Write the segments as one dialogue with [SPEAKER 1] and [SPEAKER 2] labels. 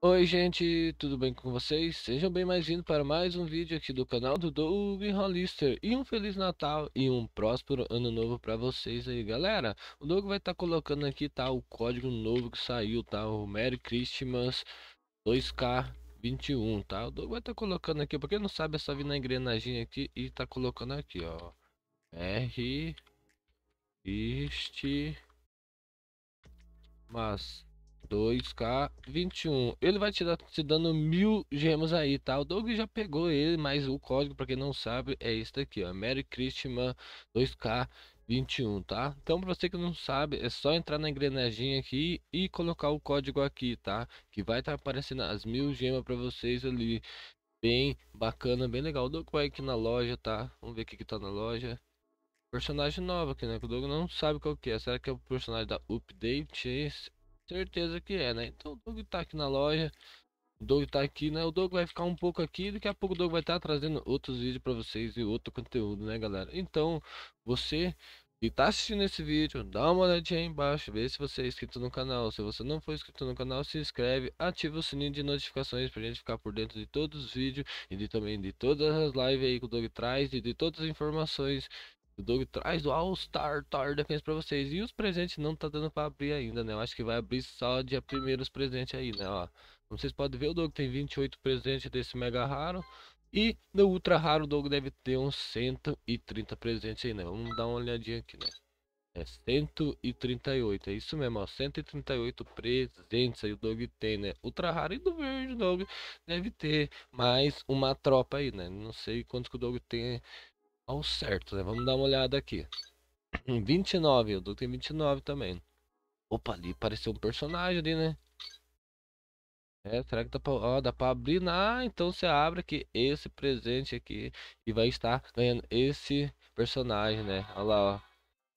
[SPEAKER 1] Oi gente, tudo bem com vocês? Sejam bem vindos para mais um vídeo aqui do canal do Doug Hollister E um Feliz Natal e um próspero ano novo para vocês aí galera O Doug vai estar tá colocando aqui tá, o código novo que saiu, tá? O Merry Christmas 2K 21, tá? O Doug vai estar tá colocando aqui, porque quem não sabe é só vir na engrenagem aqui e tá colocando aqui ó R Christmas Mas 2K21. Ele vai te, dar, te dando mil gemas aí, tá? O Doug já pegou ele, mas o código, para quem não sabe, é este aqui, ó. Merry Christmas 2K21, tá? Então, para você que não sabe, é só entrar na engrenagem aqui e colocar o código aqui, tá? Que vai estar tá aparecendo as mil gemas para vocês ali. Bem bacana, bem legal. O Doug vai aqui na loja, tá? Vamos ver o que que tá na loja. Personagem nova aqui, né? Que o Doug não sabe qual que é. Será que é o personagem da Update? Certeza que é, né? Então o Doug tá aqui na loja. O Doug tá aqui, né? O Doug vai ficar um pouco aqui. Daqui a pouco o Doug vai estar tá trazendo outros vídeos para vocês e outro conteúdo, né, galera? Então, você que tá assistindo esse vídeo, dá uma olhadinha aí embaixo, vê se você é inscrito no canal. Se você não for inscrito no canal, se inscreve, ativa o sininho de notificações pra gente ficar por dentro de todos os vídeos e de, também de todas as lives aí que o Doug traz e de todas as informações o Doug traz o All-Star Tower Defense pra vocês. E os presentes não tá dando pra abrir ainda, né? Eu acho que vai abrir só dia primeiro os presentes aí, né? Ó, como vocês podem ver, o Doug tem 28 presentes desse Mega Raro. E no Ultra Raro, o Doug deve ter uns 130 presentes aí, né? Vamos dar uma olhadinha aqui, né? É 138, é isso mesmo, ó, 138 presentes aí o Dog tem, né? Ultra raro e do verde o Dog deve ter mais uma tropa aí, né? Não sei quantos que o Dog tem ao certo, né? Vamos dar uma olhada aqui. 29, o Duke tem 29 também. Opa, ali apareceu um personagem ali, né? É, será que dá pra, ó, dá pra abrir? Ah, então você abre aqui esse presente aqui e vai estar ganhando esse personagem, né? Olha lá, ó.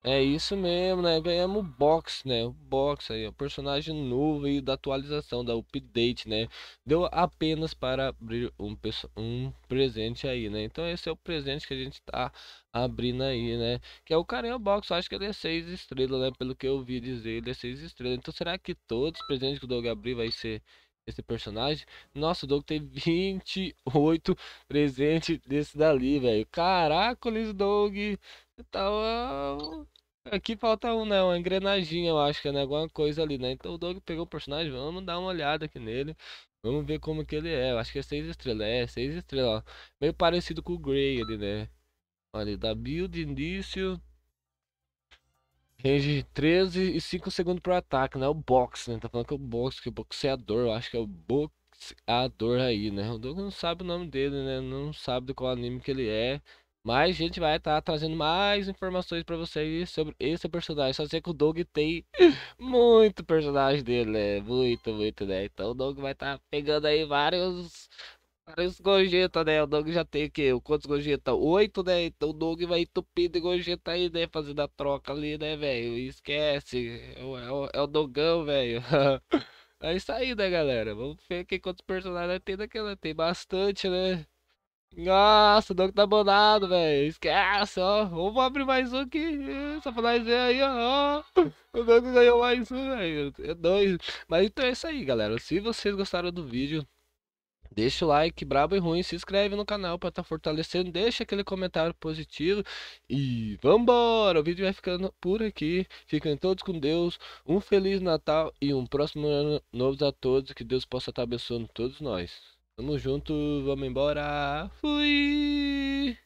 [SPEAKER 1] É isso mesmo, né? Ganhamos o box, né? O box aí, o personagem novo aí da atualização, da update, né? Deu apenas para abrir um, um presente aí, né? Então esse é o presente que a gente tá abrindo aí, né? Que é o Carinha Box, eu acho que ele é 6 estrelas, né? Pelo que eu ouvi dizer, ele é 6 estrelas. Então será que todos os presentes que o Doug abrir vai ser esse personagem. Nossa, o Doug tem 28 presentes desse dali, velho. Caracoles, Doug. Tava... Aqui falta um, né? Uma engrenadinha, eu acho que é né? alguma coisa ali, né? Então o Doug pegou o personagem, vamos dar uma olhada aqui nele. Vamos ver como que ele é. Eu acho que é seis estrelas. É, seis estrelas, ó. Meio parecido com o Grey ali, né? Olha, da build, início, Range de 13 e 5 segundos pro ataque, né? O box, né? Tá falando que é o box, que é o boxeador, eu acho que é o boxeador aí, né? O Doug não sabe o nome dele, né? Não sabe do qual anime que ele é. Mas a gente vai estar tá trazendo mais informações para vocês sobre esse personagem. Só sei que o Doug tem muito personagem dele, né? Muito, muito, né? Então o Doug vai estar tá pegando aí vários cara, e gorjetas, né? O Doug já tem o quê? Quantos gorjetas? Oito, né? Então o Doug vai entupido de gorjeta aí, né? Fazendo a troca ali, né, velho? Esquece. É, é o, é o Dogão, velho. é isso aí, né, galera? Vamos ver aqui quantos personagens tem daquela. Né? Tem bastante, né? Nossa, o Doug tá abandonado, velho. Esquece, ó. Vamos abrir mais um aqui. Só pra nós ver aí, ó. O Doug ganhou mais um, velho. É dois. Mas então é isso aí, galera. Se vocês gostaram do vídeo, Deixa o like brabo e ruim, se inscreve no canal para estar tá fortalecendo, deixa aquele comentário positivo e vambora! O vídeo vai ficando por aqui. Fiquem todos com Deus, um Feliz Natal e um próximo ano novo a todos. Que Deus possa estar tá abençoando todos nós. Tamo junto, vamos embora! Fui!